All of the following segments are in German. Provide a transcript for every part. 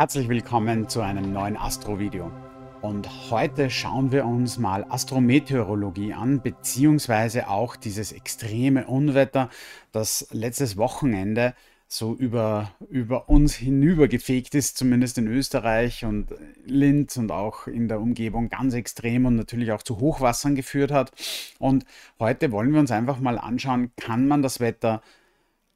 Herzlich willkommen zu einem neuen Astro-Video. Und heute schauen wir uns mal Astrometeorologie an, beziehungsweise auch dieses extreme Unwetter, das letztes Wochenende so über, über uns hinübergefegt ist, zumindest in Österreich und Linz und auch in der Umgebung ganz extrem und natürlich auch zu Hochwassern geführt hat. Und heute wollen wir uns einfach mal anschauen, kann man das Wetter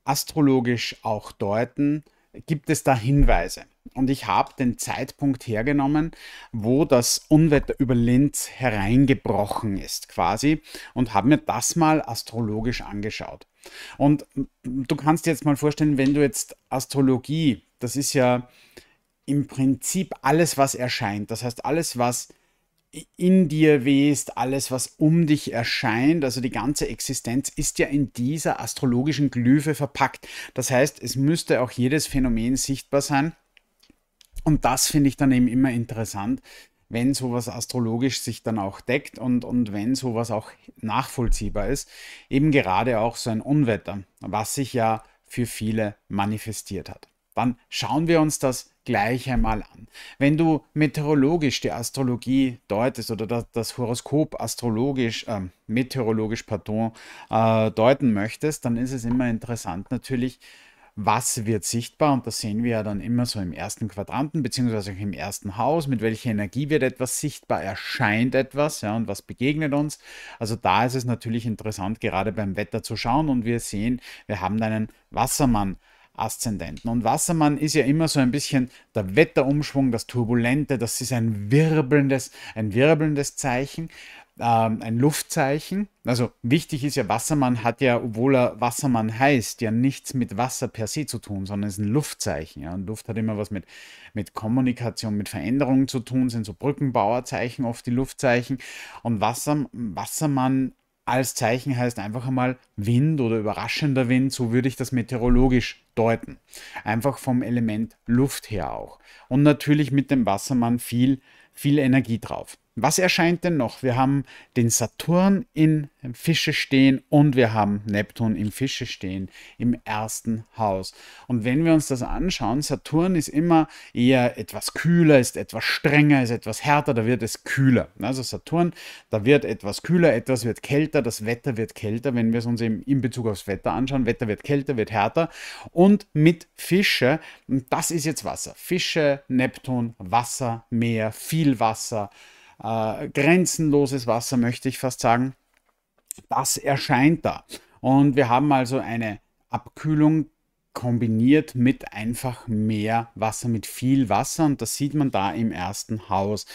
astrologisch auch deuten? Gibt es da Hinweise? und ich habe den Zeitpunkt hergenommen, wo das Unwetter über Linz hereingebrochen ist quasi und habe mir das mal astrologisch angeschaut. Und du kannst dir jetzt mal vorstellen, wenn du jetzt Astrologie, das ist ja im Prinzip alles, was erscheint, das heißt alles, was in dir wehst, alles, was um dich erscheint, also die ganze Existenz ist ja in dieser astrologischen Glyphe verpackt. Das heißt, es müsste auch jedes Phänomen sichtbar sein, und das finde ich dann eben immer interessant, wenn sowas astrologisch sich dann auch deckt und, und wenn sowas auch nachvollziehbar ist. Eben gerade auch so ein Unwetter, was sich ja für viele manifestiert hat. Dann schauen wir uns das gleich einmal an. Wenn du meteorologisch die Astrologie deutest oder das, Horoskop astrologisch, äh, meteorologisch, pardon, äh, deuten möchtest, dann ist es immer interessant natürlich, was wird sichtbar? Und das sehen wir ja dann immer so im ersten Quadranten, beziehungsweise auch im ersten Haus, mit welcher Energie wird etwas sichtbar, erscheint etwas, ja, und was begegnet uns. Also da ist es natürlich interessant, gerade beim Wetter zu schauen und wir sehen, wir haben einen Wassermann. Aszendenten. Und Wassermann ist ja immer so ein bisschen der Wetterumschwung, das Turbulente, das ist ein wirbelndes, ein wirbelndes Zeichen ähm, ein Luftzeichen. Also wichtig ist ja, Wassermann hat ja, obwohl er Wassermann heißt, ja nichts mit Wasser per se zu tun, sondern es ist ein Luftzeichen. Ja? Und Luft hat immer was mit, mit Kommunikation, mit Veränderungen zu tun, sind so Brückenbauerzeichen oft die Luftzeichen. Und Wasser, Wassermann als Zeichen heißt einfach einmal Wind oder überraschender Wind, so würde ich das meteorologisch deuten. Einfach vom Element Luft her auch. Und natürlich mit dem Wassermann viel, viel Energie drauf. Was erscheint denn noch? Wir haben den Saturn in Fische stehen und wir haben Neptun im Fische stehen im ersten Haus. Und wenn wir uns das anschauen, Saturn ist immer eher etwas kühler, ist etwas strenger, ist etwas härter, da wird es kühler. Also Saturn, da wird etwas kühler, etwas wird kälter, das Wetter wird kälter, wenn wir es uns eben in Bezug aufs Wetter anschauen. Wetter wird kälter, wird härter. Und mit Fische, das ist jetzt Wasser. Fische, Neptun, Wasser, Meer, viel Wasser äh, grenzenloses Wasser, möchte ich fast sagen. Das erscheint da. Und wir haben also eine Abkühlung kombiniert mit einfach mehr Wasser, mit viel Wasser und das sieht man da im ersten Haus.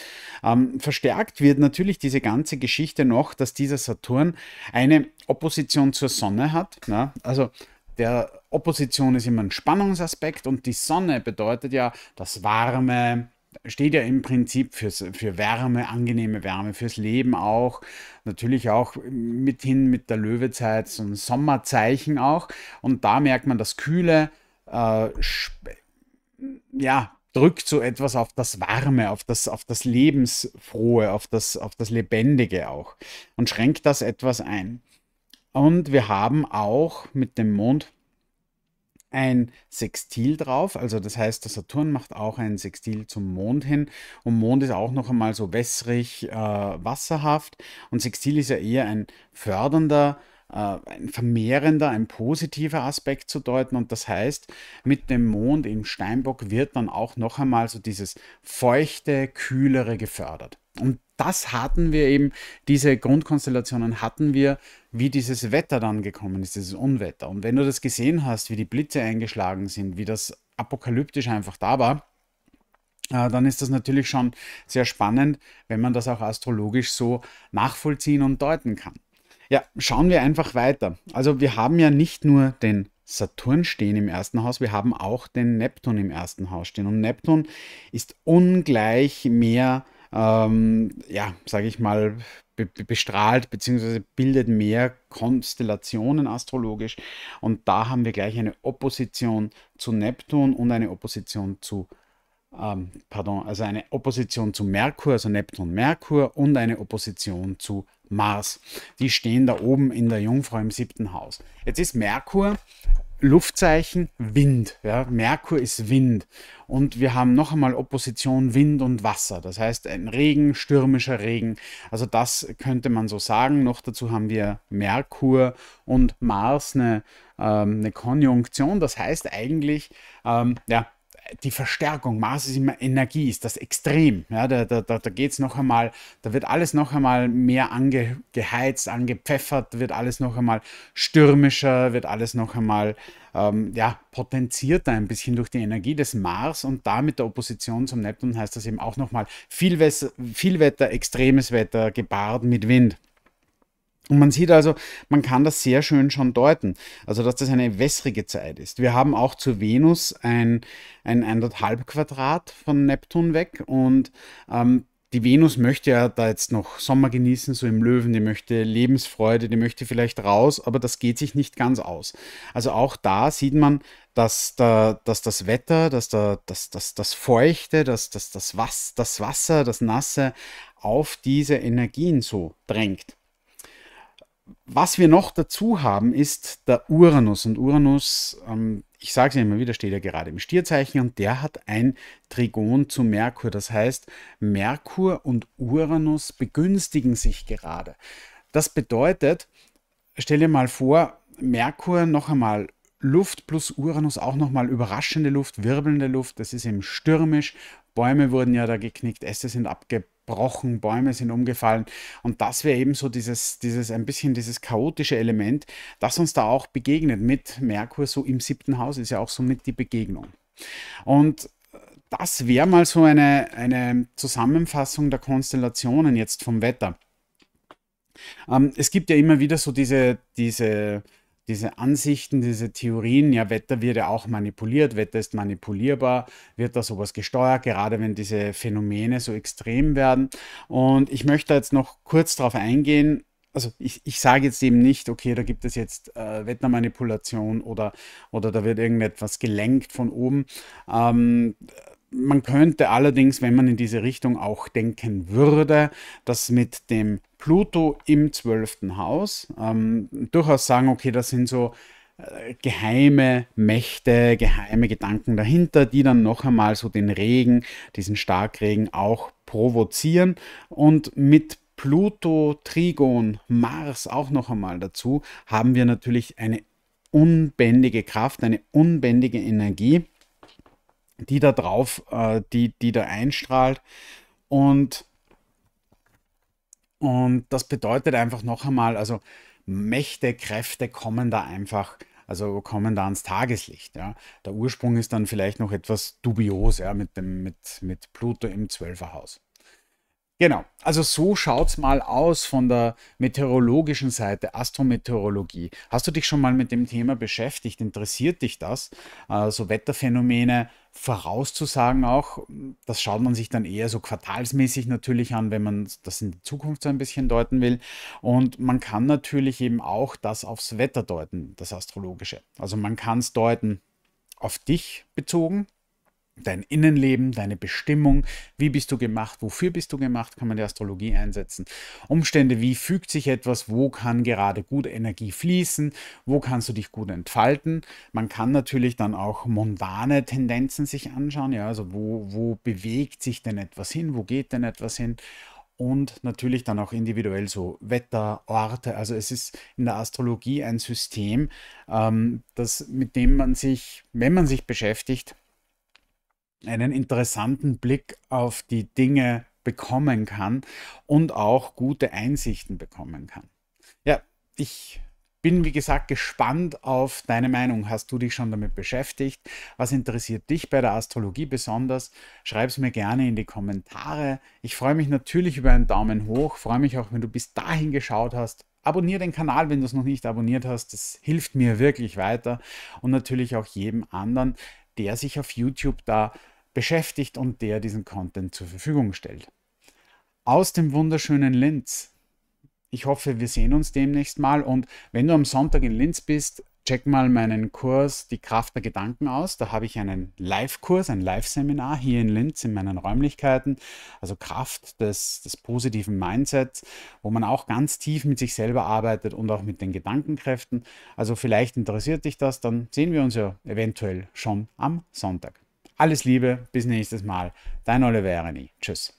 Ähm, verstärkt wird natürlich diese ganze Geschichte noch, dass dieser Saturn eine Opposition zur Sonne hat. Ne? Also der Opposition ist immer ein Spannungsaspekt und die Sonne bedeutet ja das Warme, steht ja im Prinzip fürs, für Wärme, angenehme Wärme, fürs Leben auch. Natürlich auch mithin mit der Löwezeit so ein Sommerzeichen auch. Und da merkt man, das Kühle äh, ja, drückt so etwas auf das Warme, auf das, auf das Lebensfrohe, auf das, auf das Lebendige auch und schränkt das etwas ein. Und wir haben auch mit dem Mond ein Sextil drauf. Also das heißt, der Saturn macht auch ein Sextil zum Mond hin. Und Mond ist auch noch einmal so wässrig, äh, wasserhaft. Und Sextil ist ja eher ein fördernder, äh, ein vermehrender, ein positiver Aspekt zu deuten. Und das heißt, mit dem Mond im Steinbock wird dann auch noch einmal so dieses feuchte, kühlere gefördert. Und das hatten wir eben, diese Grundkonstellationen hatten wir, wie dieses Wetter dann gekommen ist, dieses Unwetter. Und wenn du das gesehen hast, wie die Blitze eingeschlagen sind, wie das apokalyptisch einfach da war, äh, dann ist das natürlich schon sehr spannend, wenn man das auch astrologisch so nachvollziehen und deuten kann. Ja, schauen wir einfach weiter. Also wir haben ja nicht nur den Saturn stehen im ersten Haus, wir haben auch den Neptun im ersten Haus stehen. Und Neptun ist ungleich mehr ähm, ja, sage ich mal, be bestrahlt bzw. bildet mehr Konstellationen astrologisch. Und da haben wir gleich eine Opposition zu Neptun und eine Opposition zu ähm, pardon, also eine Opposition zu Merkur, also Neptun Merkur und eine Opposition zu Mars. Die stehen da oben in der Jungfrau im siebten Haus. Jetzt ist Merkur Luftzeichen Wind. Ja? Merkur ist Wind. Und wir haben noch einmal Opposition Wind und Wasser. Das heißt, ein Regen, stürmischer Regen. Also das könnte man so sagen. Noch dazu haben wir Merkur und Mars eine, ähm, eine Konjunktion. Das heißt eigentlich, ähm, ja, die Verstärkung, Mars ist immer Energie, ist das Extrem. Ja, da da, da, geht es noch einmal, da wird alles noch einmal mehr angeheizt, ange, angepfeffert, wird alles noch einmal stürmischer, wird alles noch einmal ähm, ja, potenzierter ein bisschen durch die Energie des Mars und damit der Opposition zum Neptun heißt das eben auch nochmal viel, viel Wetter, extremes Wetter, gepaart mit Wind. Und man sieht also, man kann das sehr schön schon deuten, also dass das eine wässrige Zeit ist. Wir haben auch zur Venus ein, ein 1,5 Quadrat von Neptun weg und ähm, die Venus möchte ja da jetzt noch Sommer genießen, so im Löwen, die möchte Lebensfreude, die möchte vielleicht raus, aber das geht sich nicht ganz aus. Also auch da sieht man, dass, da, dass das Wetter, dass, da, dass, dass das Feuchte, dass, dass das, Was, das Wasser, das Nasse auf diese Energien so drängt was wir noch dazu haben, ist der Uranus. Und Uranus, ähm, ich sage es ja immer wieder, steht ja gerade im Stierzeichen und der hat ein Trigon zu Merkur. Das heißt, Merkur und Uranus begünstigen sich gerade. Das bedeutet, stell dir mal vor, Merkur noch einmal Luft plus Uranus auch noch nochmal überraschende Luft, wirbelnde Luft, das ist eben stürmisch. Bäume wurden ja da geknickt, Äste sind abgebrochen zerbrochen, Bäume sind umgefallen. Und das wäre eben so dieses, dieses ein bisschen dieses chaotische Element, das uns da auch begegnet mit Merkur, so im siebten Haus ist ja auch so mit die Begegnung. Und das wäre mal so eine, eine Zusammenfassung der Konstellationen jetzt vom Wetter. Ähm, es gibt ja immer wieder so diese, diese diese Ansichten, diese Theorien, ja, Wetter wird ja auch manipuliert, Wetter ist manipulierbar, wird da sowas gesteuert, gerade wenn diese Phänomene so extrem werden. Und ich möchte jetzt noch kurz darauf eingehen, also ich, ich sage jetzt eben nicht, okay, da gibt es jetzt äh, Wettermanipulation oder, oder da wird irgendetwas gelenkt von oben. Ähm, man könnte allerdings, wenn man in diese Richtung auch denken würde, das mit dem Pluto im zwölften Haus. Ähm, durchaus sagen, okay, das sind so äh, geheime Mächte, geheime Gedanken dahinter, die dann noch einmal so den Regen, diesen Starkregen auch provozieren und mit Pluto, Trigon, Mars auch noch einmal dazu, haben wir natürlich eine unbändige Kraft, eine unbändige Energie, die da drauf, äh, die, die da einstrahlt. Und und das bedeutet einfach noch einmal, also Mächte, Kräfte kommen da einfach, also kommen da ans Tageslicht. Ja. Der Ursprung ist dann vielleicht noch etwas dubios ja, mit, dem, mit, mit Pluto im Zwölferhaus. Genau, also so schaut es mal aus von der meteorologischen Seite, Astrometeorologie. Hast du dich schon mal mit dem Thema beschäftigt? Interessiert dich das? Also Wetterphänomene vorauszusagen auch, das schaut man sich dann eher so quartalsmäßig natürlich an, wenn man das in Zukunft so ein bisschen deuten will. Und man kann natürlich eben auch das aufs Wetter deuten, das Astrologische. Also man kann es deuten auf dich bezogen, dein Innenleben, deine Bestimmung, wie bist du gemacht, wofür bist du gemacht, kann man die Astrologie einsetzen. Umstände, wie fügt sich etwas, wo kann gerade gut Energie fließen, wo kannst du dich gut entfalten. Man kann natürlich dann auch mondane Tendenzen sich anschauen, ja, also wo, wo bewegt sich denn etwas hin, wo geht denn etwas hin und natürlich dann auch individuell so Wetter, Orte. Also es ist in der Astrologie ein System, ähm, das, mit dem man sich, wenn man sich beschäftigt, einen interessanten Blick auf die Dinge bekommen kann und auch gute Einsichten bekommen kann. Ja, ich bin, wie gesagt, gespannt auf deine Meinung. Hast du dich schon damit beschäftigt? Was interessiert dich bei der Astrologie besonders? Schreib es mir gerne in die Kommentare. Ich freue mich natürlich über einen Daumen hoch. Freue mich auch, wenn du bis dahin geschaut hast. Abonniere den Kanal, wenn du es noch nicht abonniert hast. Das hilft mir wirklich weiter und natürlich auch jedem anderen, der sich auf YouTube da beschäftigt und der diesen Content zur Verfügung stellt. Aus dem wunderschönen Linz. Ich hoffe, wir sehen uns demnächst mal und wenn du am Sonntag in Linz bist, check mal meinen Kurs Die Kraft der Gedanken aus. Da habe ich einen Live-Kurs, ein Live-Seminar hier in Linz in meinen Räumlichkeiten, also Kraft des, des positiven Mindsets, wo man auch ganz tief mit sich selber arbeitet und auch mit den Gedankenkräften. Also vielleicht interessiert dich das, dann sehen wir uns ja eventuell schon am Sonntag. Alles Liebe, bis nächstes Mal. Dein Oliver Reni. Tschüss.